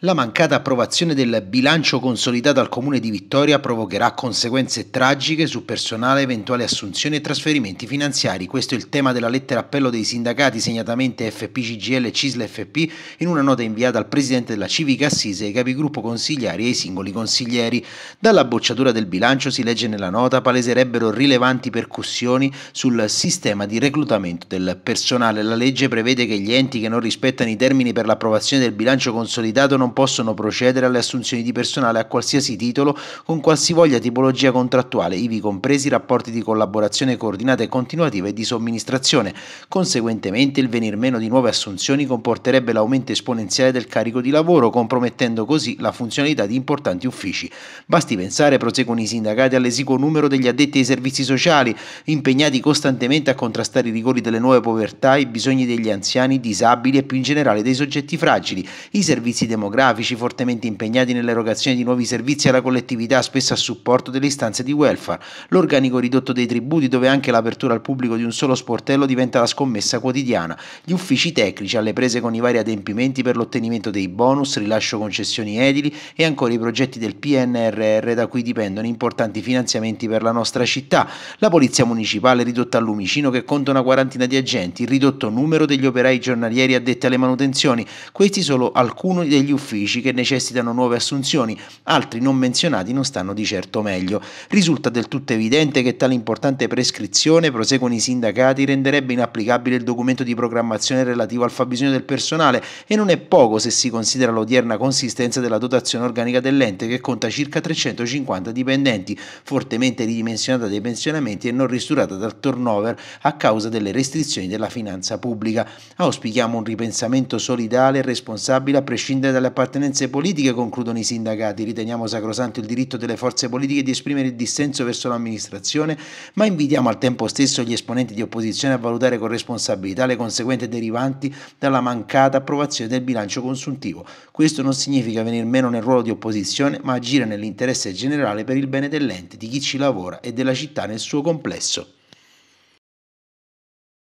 La mancata approvazione del bilancio consolidato al Comune di Vittoria provocherà conseguenze tragiche su personale, eventuali assunzioni e trasferimenti finanziari. Questo è il tema della lettera appello dei sindacati, segnatamente FPCGL e CISL-FP, in una nota inviata al Presidente della Civica Assise, ai capigruppo consigliari e ai singoli consiglieri. Dalla bocciatura del bilancio, si legge nella nota, paleserebbero rilevanti percussioni sul sistema di reclutamento del personale. La legge prevede che gli enti che non rispettano i termini per l'approvazione del bilancio consolidato non non possono procedere alle assunzioni di personale a qualsiasi titolo con qualsivoglia tipologia contrattuale, ivi compresi i rapporti di collaborazione coordinata e continuativa e di somministrazione. Conseguentemente il venir meno di nuove assunzioni comporterebbe l'aumento esponenziale del carico di lavoro, compromettendo così la funzionalità di importanti uffici. Basti pensare, proseguono i sindacati, all'esiguo numero degli addetti ai servizi sociali, impegnati costantemente a contrastare i rigori delle nuove povertà, i bisogni degli anziani, disabili e più in generale dei soggetti fragili. I servizi democratici orografici fortemente impegnati nell'erogazione di nuovi servizi alla collettività, spesso a supporto delle istanze di welfare, l'organico ridotto dei tributi dove anche l'apertura al pubblico di un solo sportello diventa la scommessa quotidiana, gli uffici tecnici alle prese con i vari adempimenti per l'ottenimento dei bonus, rilascio concessioni edili e ancora i progetti del PNRR da cui dipendono importanti finanziamenti per la nostra città, la polizia municipale ridotta a Lumicino che conta una quarantina di agenti, il ridotto numero degli operai giornalieri addetti alle manutenzioni, questi solo alcuni degli uffici uffici che necessitano nuove assunzioni, altri non menzionati non stanno di certo meglio. Risulta del tutto evidente che tale importante prescrizione, proseguono i sindacati, renderebbe inapplicabile il documento di programmazione relativo al fabbisogno del personale e non è poco se si considera l'odierna consistenza della dotazione organica dell'ente che conta circa 350 dipendenti, fortemente ridimensionata dai pensionamenti e non risturata dal turnover a causa delle restrizioni della finanza pubblica. Auspichiamo un ripensamento solidale e responsabile a prescindere dalle appartenenze politiche, concludono i sindacati. Riteniamo sacrosanto il diritto delle forze politiche di esprimere il dissenso verso l'amministrazione, ma invitiamo al tempo stesso gli esponenti di opposizione a valutare con responsabilità le conseguenze derivanti dalla mancata approvazione del bilancio consuntivo. Questo non significa venir meno nel ruolo di opposizione, ma agire nell'interesse generale per il bene dell'ente, di chi ci lavora e della città nel suo complesso.